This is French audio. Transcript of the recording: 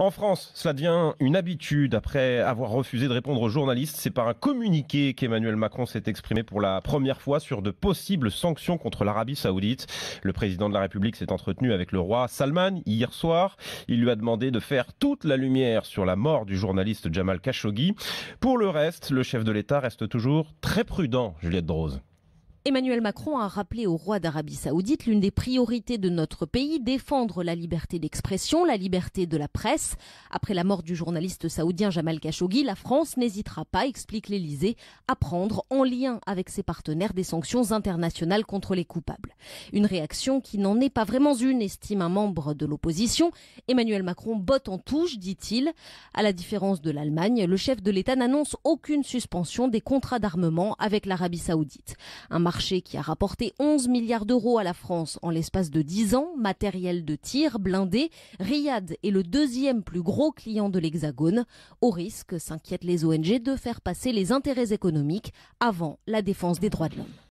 En France, cela devient une habitude. Après avoir refusé de répondre aux journalistes, c'est par un communiqué qu'Emmanuel Macron s'est exprimé pour la première fois sur de possibles sanctions contre l'Arabie saoudite. Le président de la République s'est entretenu avec le roi Salman hier soir. Il lui a demandé de faire toute la lumière sur la mort du journaliste Jamal Khashoggi. Pour le reste, le chef de l'État reste toujours très prudent, Juliette Drose. Emmanuel Macron a rappelé au roi d'Arabie saoudite l'une des priorités de notre pays, défendre la liberté d'expression, la liberté de la presse. Après la mort du journaliste saoudien Jamal Khashoggi, la France n'hésitera pas, explique l'Elysée, à prendre en lien avec ses partenaires des sanctions internationales contre les coupables. Une réaction qui n'en est pas vraiment une, estime un membre de l'opposition. Emmanuel Macron botte en touche, dit-il. À la différence de l'Allemagne, le chef de l'État n'annonce aucune suspension des contrats d'armement avec l'Arabie saoudite. Un marché qui a rapporté 11 milliards d'euros à la France en l'espace de 10 ans, matériel de tir, blindé. Riyad est le deuxième plus gros client de l'Hexagone, au risque, s'inquiètent les ONG, de faire passer les intérêts économiques avant la défense des droits de l'homme.